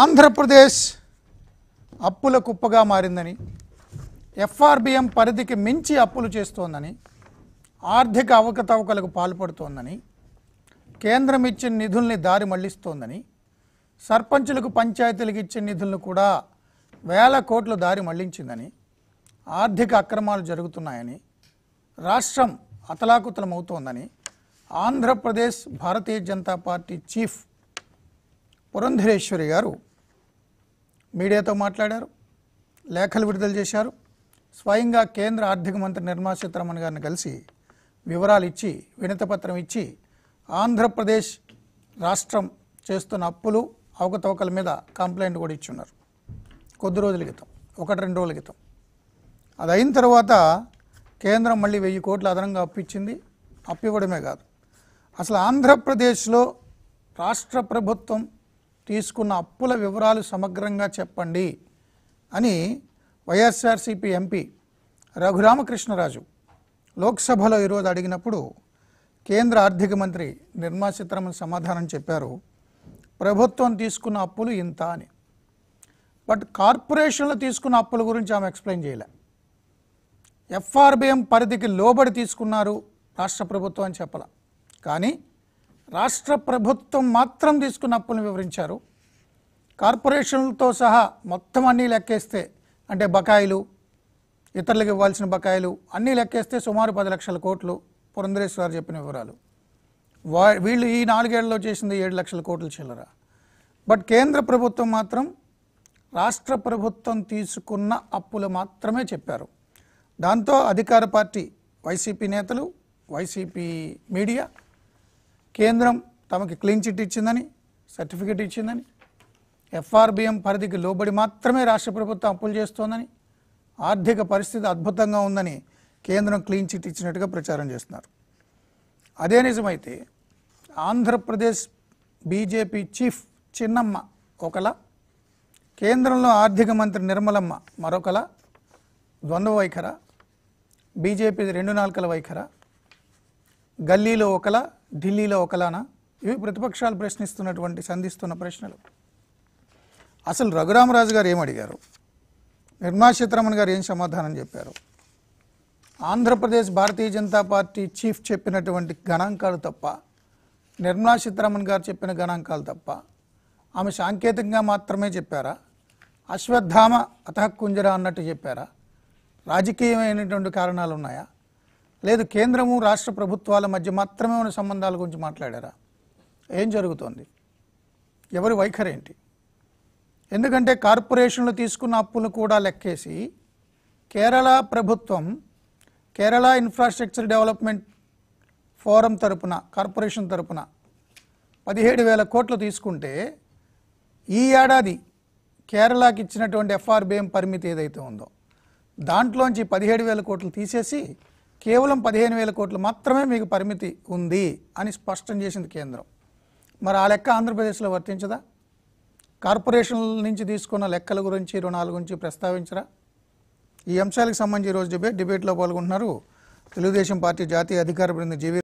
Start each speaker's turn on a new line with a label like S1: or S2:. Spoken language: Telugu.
S1: ఆంధ్రప్రదేశ్ అప్పుల కుప్పగా మారిందని ఎఫ్ఆర్బిఎం పరిధికి మించి అప్పులు చేస్తోందని ఆర్థిక అవకతవకలకు పాల్పడుతోందని కేంద్రం ఇచ్చిన నిధుల్ని దారి మళ్లిస్తోందని సర్పంచులకు పంచాయతీలకు ఇచ్చిన నిధులను కూడా వేల కోట్లు దారి మళ్లించిందని ఆర్థిక అక్రమాలు జరుగుతున్నాయని రాష్ట్రం అతలాకుతలమవుతోందని ఆంధ్రప్రదేశ్ భారతీయ జనతా పార్టీ చీఫ్ పురంధరేశ్వరి గారు మీడియాతో మాట్లాడారు లేఖలు విడుదల చేశారు స్వయంగా కేంద్ర ఆర్థిక మంత్రి నిర్మలా సీతారామన్ గారిని కలిసి వివరాలు ఇచ్చి వినతపత్రం ఇచ్చి ఆంధ్రప్రదేశ్ రాష్ట్రం చేస్తున్న అప్పులు అవకతవకల మీద కంప్లైంట్ కూడా ఇచ్చున్నారు కొద్ది రోజుల క్రితం ఒకటి రెండు రోజుల క్రితం అది అయిన తర్వాత కేంద్రం మళ్ళీ వెయ్యి కోట్లు అదనంగా అప్పిచ్చింది అప్పివ్వడమే కాదు అసలు ఆంధ్రప్రదేశ్లో రాష్ట్ర ప్రభుత్వం తీసుకున్న అప్పుల వివరాలు సమగ్రంగా చెప్పండి అని వైఎస్ఆర్సీపీ ఎంపీ రఘురామకృష్ణరాజు లోక్సభలో ఈరోజు అడిగినప్పుడు కేంద్ర ఆర్థిక మంత్రి నిర్మలా సీతారామన్ సమాధానం చెప్పారు ప్రభుత్వం తీసుకున్న అప్పులు ఇంత అని బట్ కార్పొరేషన్లు తీసుకున్న అప్పుల గురించి ఆమె ఎక్స్ప్లెయిన్ చేయలే ఎఫ్ఆర్బిఎం పరిధికి లోబడి తీసుకున్నారు రాష్ట్ర ప్రభుత్వం అని చెప్పాల కానీ రాష్ట్ర ప్రభుత్వం మాత్రం తీసుకున్న అప్పులను వివరించారు కార్పొరేషన్లతో సహా మొత్తం అన్నీ లెక్కేస్తే అంటే బకాయిలు ఇతరులకు ఇవ్వాల్సిన బకాయిలు అన్నీ లెక్కేస్తే సుమారు పది లక్షల కోట్లు పురంధరేశ్వర చెప్పిన వివరాలు వా వీళ్ళు ఈ నాలుగేళ్లలో చేసింది ఏడు లక్షల కోట్లు చిల్లర బట్ కేంద్ర ప్రభుత్వం మాత్రం రాష్ట్ర ప్రభుత్వం తీసుకున్న అప్పులు మాత్రమే చెప్పారు దాంతో అధికార పార్టీ వైసీపీ నేతలు వైసీపీ మీడియా కేంద్రం తమకి క్లీన్ చిట్ ఇచ్చిందని సర్టిఫికెట్ ఇచ్చిందని ఎఫ్ఆర్బిఎం పరిధికి లోబడి మాత్రమే రాష్ట్ర ప్రభుత్వం అప్పులు చేస్తోందని ఆర్థిక పరిస్థితి అద్భుతంగా ఉందని కేంద్రం క్లీన్ చిట్ ఇచ్చినట్టుగా ప్రచారం చేస్తున్నారు అదే నిజమైతే ఆంధ్రప్రదేశ్ బీజేపీ చీఫ్ చిన్నమ్మ ఒకలా కేంద్రంలో ఆర్థిక మంత్రి నిర్మలమ్మ మరొకలా ద్వంద్వ వైఖర బీజేపీ రెండు నాలుకల వైఖర గల్లీలో ఒకలా ఢిల్లీలో ఒకలానా ఇవి ప్రతిపక్షాలు ప్రశ్నిస్తున్నటువంటి సంధిస్తున్న ప్రశ్నలు అసలు రఘురామరాజు గారు ఏం అడిగారు నిర్మలా సీతారామన్ గారు ఏం సమాధానం చెప్పారు ఆంధ్రప్రదేశ్ భారతీయ జనతా పార్టీ చీఫ్ చెప్పినటువంటి గణాంకాలు తప్ప నిర్మలా సీతారామన్ గారు చెప్పిన గణాంకాలు తప్ప ఆమె సాంకేతికంగా మాత్రమే చెప్పారా అశ్వత్థామ అతహ కుంజరా అన్నట్టు చెప్పారా రాజకీయమైనటువంటి కారణాలు ఉన్నాయా లేదు కేంద్రము రాష్ట్ర ప్రభుత్వాల మధ్య మాత్రమే ఉన్న సంబంధాల గురించి మాట్లాడారా ఏం జరుగుతోంది ఎవరి వైఖరి ఏంటి ఎందుకంటే కార్పొరేషన్లు తీసుకున్న అప్పులు కూడా లెక్కేసి కేరళ ప్రభుత్వం కేరళ ఇన్ఫ్రాస్ట్రక్చర్ డెవలప్మెంట్ ఫోరం తరపున కార్పొరేషన్ తరపున పదిహేడు వేల కోట్లు తీసుకుంటే ఈ ఏడాది కేరళకి ఇచ్చినటువంటి ఎఫ్ఆర్బిఎం పరిమితి ఏదైతే ఉందో దాంట్లోంచి పదిహేడు వేల కోట్లు తీసేసి కేవలం పదిహేను వేల కోట్లు మాత్రమే మీకు పరిమితి ఉంది అని స్పష్టం చేసింది కేంద్రం మరి ఆ లెక్క ఆంధ్రప్రదేశ్లో వర్తించదా కార్పొరేషన్ల నుంచి తీసుకున్న లెక్కల గురించి రుణాల గురించి ప్రస్తావించరా ఈ అంశాలకు సంబంధించి ఈరోజు డిబేట్ డిబేట్లో పాల్గొంటున్నారు తెలుగుదేశం పార్టీ జాతీయ అధికార బృంద జీవి